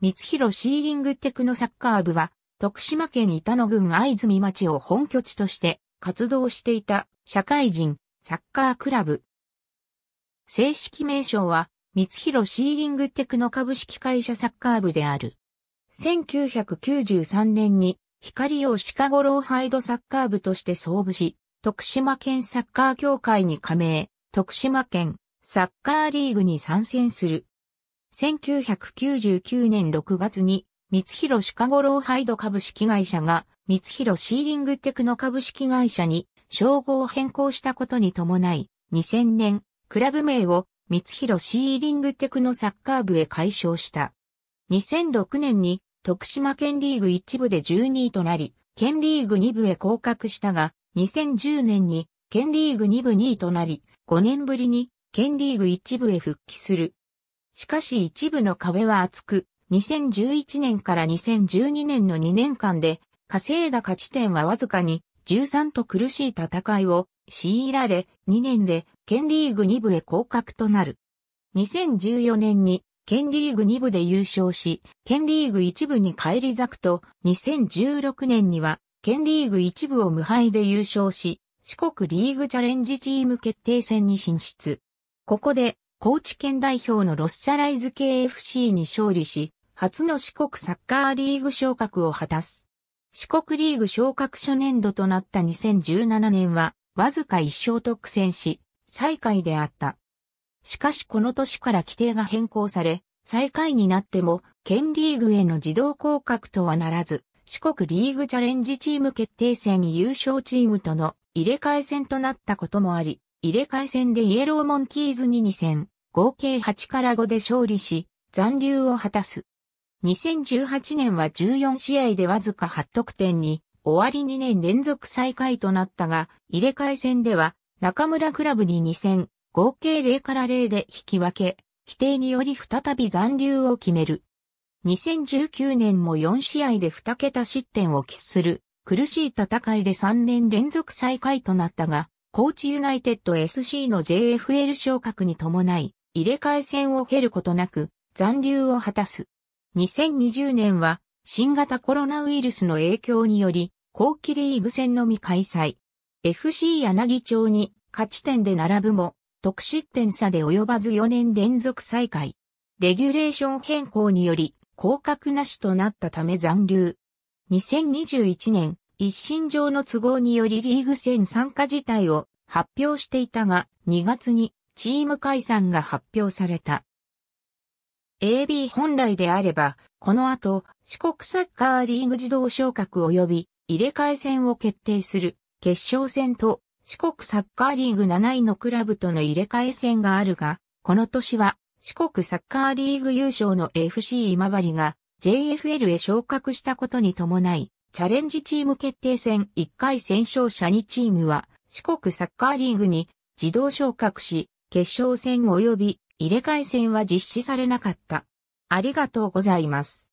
三弘シーリングテクノサッカー部は、徳島県板野郡藍住町を本拠地として活動していた社会人サッカークラブ。正式名称は、三弘シーリングテクノ株式会社サッカー部である。1993年に光をシカゴローハイドサッカー部として創部し、徳島県サッカー協会に加盟、徳島県サッカーリーグに参戦する。1999年6月に、三弘シカゴローハイド株式会社が、三弘シーリングテクノ株式会社に、称号を変更したことに伴い、2000年、クラブ名を、三弘シーリングテクノサッカー部へ改称した。2006年に、徳島県リーグ1部で12位となり、県リーグ2部へ降格したが、2010年に、県リーグ2部2位となり、5年ぶりに、県リーグ1部へ復帰する。しかし一部の壁は厚く、2011年から2012年の2年間で、稼いだ勝ち点はわずかに13と苦しい戦いを強いられ、2年で県リーグ2部へ降格となる。2014年に県リーグ2部で優勝し、県リーグ1部に返り咲くと、2016年には県リーグ1部を無敗で優勝し、四国リーグチャレンジチーム決定戦に進出。ここで高知県代表のロッサライズ KFC に勝利し、初の四国サッカーリーグ昇格を果たす。四国リーグ昇格初年度となった2017年は、わずか一勝と苦戦し、最下位であった。しかしこの年から規定が変更され、最下位になっても、県リーグへの自動降格とはならず、四国リーグチャレンジチーム決定戦優勝チームとの入れ替え戦となったこともあり、入れ替え戦でイエローモンキーズに2戦、合計8から5で勝利し、残留を果たす。2018年は14試合でわずか8得点に、終わり2年連続最下位となったが、入れ替え戦では、中村クラブに2戦、合計0から0で引き分け、規定により再び残留を決める。2019年も4試合で2桁失点を喫する、苦しい戦いで3年連続最下位となったが、コーチユナイテッド SC の JFL 昇格に伴い、入れ替え戦を経ることなく残留を果たす。2020年は新型コロナウイルスの影響により、後期リーグ戦のみ開催。FC 柳町に勝ち点で並ぶも、得失点差で及ばず4年連続再開。レギュレーション変更により、降格なしとなったため残留。2021年、一心上の都合によりリーグ戦参加自体を発表していたが、2月にチーム解散が発表された。AB 本来であれば、この後、四国サッカーリーグ自動昇格及び入れ替え戦を決定する決勝戦と四国サッカーリーグ7位のクラブとの入れ替え戦があるが、この年は四国サッカーリーグ優勝の FC 今治が JFL へ昇格したことに伴い、チャレンジチーム決定戦1回戦勝者2チームは四国サッカーリーグに自動昇格し、決勝戦及び入れ替え戦は実施されなかった。ありがとうございます。